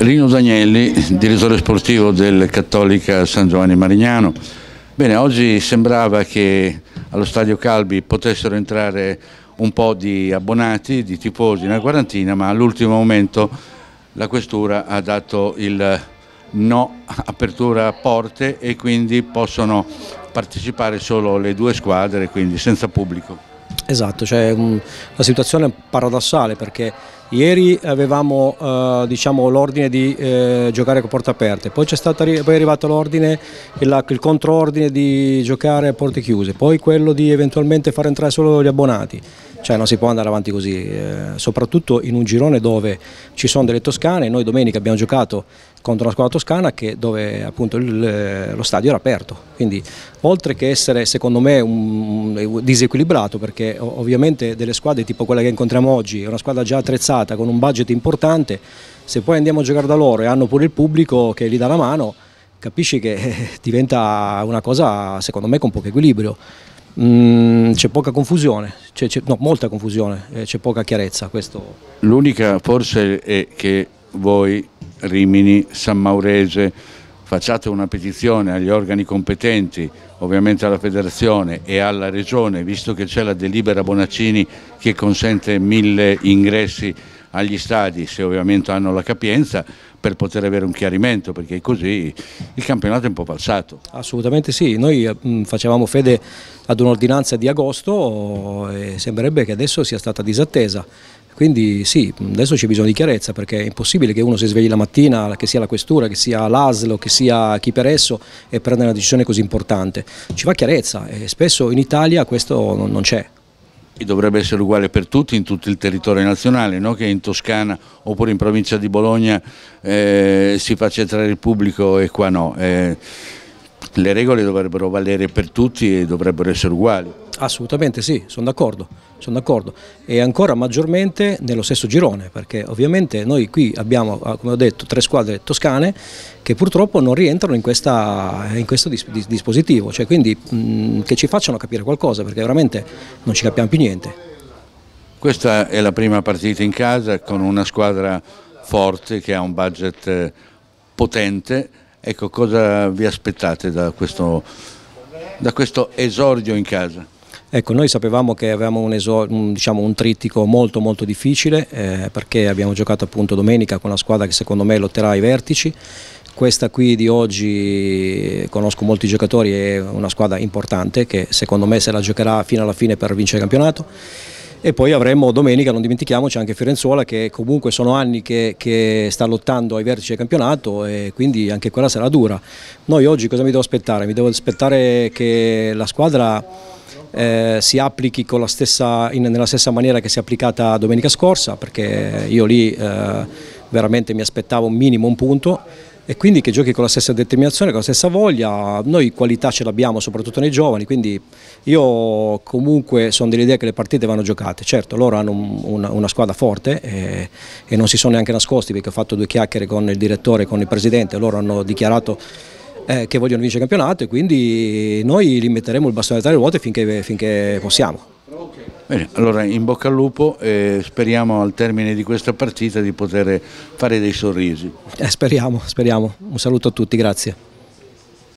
Lino Zagnelli, direttore sportivo del Cattolica San Giovanni Marignano. Bene, oggi sembrava che allo Stadio Calbi potessero entrare un po' di abbonati, di tifosi, una quarantina, ma all'ultimo momento la questura ha dato il no apertura a porte e quindi possono partecipare solo le due squadre, quindi senza pubblico. Esatto, cioè, una situazione paradossale perché Ieri avevamo eh, diciamo, l'ordine di eh, giocare con porte aperte, poi, è, stato, poi è arrivato l'ordine, il, il controordine di giocare a porte chiuse, poi quello di eventualmente far entrare solo gli abbonati cioè non si può andare avanti così, eh, soprattutto in un girone dove ci sono delle toscane, noi domenica abbiamo giocato contro una squadra toscana che, dove appunto il, lo stadio era aperto, quindi oltre che essere secondo me un, un, disequilibrato perché ovviamente delle squadre tipo quella che incontriamo oggi, è una squadra già attrezzata con un budget importante, se poi andiamo a giocare da loro e hanno pure il pubblico che gli dà la mano, capisci che eh, diventa una cosa secondo me con poco equilibrio. Mm, c'è poca confusione, c'è, no, molta confusione, eh, c'è poca chiarezza. L'unica forse è che voi, Rimini, San Maurese, facciate una petizione agli organi competenti, ovviamente alla federazione e alla regione, visto che c'è la delibera Bonaccini che consente mille ingressi agli stadi, se ovviamente hanno la capienza, per poter avere un chiarimento perché così il campionato è un po' falsato. Assolutamente sì, noi eh, mh, facevamo fede ad un'ordinanza di agosto e sembrerebbe che adesso sia stata disattesa. Quindi sì, adesso c'è bisogno di chiarezza perché è impossibile che uno si svegli la mattina, che sia la questura, che sia l'ASLO, che sia chi per esso e prenda una decisione così importante. Ci va chiarezza e spesso in Italia questo non c'è dovrebbe essere uguale per tutti in tutto il territorio nazionale, no? che in Toscana oppure in provincia di Bologna eh, si faccia entrare il pubblico e qua no. Eh, le regole dovrebbero valere per tutti e dovrebbero essere uguali. Assolutamente sì, sono d'accordo, son e ancora maggiormente nello stesso girone perché ovviamente noi qui abbiamo, ah, come ho detto, tre squadre toscane che purtroppo non rientrano in, questa, in questo dis dispositivo, cioè quindi mh, che ci facciano capire qualcosa perché veramente non ci capiamo più niente. Questa è la prima partita in casa con una squadra forte che ha un budget eh, potente Ecco, cosa vi aspettate da questo, da questo esordio in casa? Ecco, noi sapevamo che avevamo un, un, diciamo, un trittico molto molto difficile eh, perché abbiamo giocato appunto domenica con una squadra che secondo me lotterà ai vertici questa qui di oggi, eh, conosco molti giocatori, è una squadra importante che secondo me se la giocherà fino alla fine per vincere il campionato e poi avremo domenica, non dimentichiamoci, anche Firenzuola che comunque sono anni che, che sta lottando ai vertici del campionato e quindi anche quella sarà dura. Noi oggi cosa mi devo aspettare? Mi devo aspettare che la squadra... Eh, si applichi stessa, in, nella stessa maniera che si è applicata domenica scorsa perché io lì eh, veramente mi aspettavo un minimo un punto e quindi che giochi con la stessa determinazione, con la stessa voglia, noi qualità ce l'abbiamo soprattutto nei giovani, quindi io comunque sono dell'idea che le partite vanno giocate, certo loro hanno un, una, una, squadra forte e, eh, e non si sono neanche nascosti perché ho fatto due chiacchiere con il direttore e con il presidente, loro hanno dichiarato eh, che vogliono vincere il campionato e quindi noi li metteremo il bastone tra le ruote finché, finché possiamo. Bene, allora in bocca al lupo e speriamo al termine di questa partita di poter fare dei sorrisi. Eh, speriamo, speriamo. Un saluto a tutti, grazie.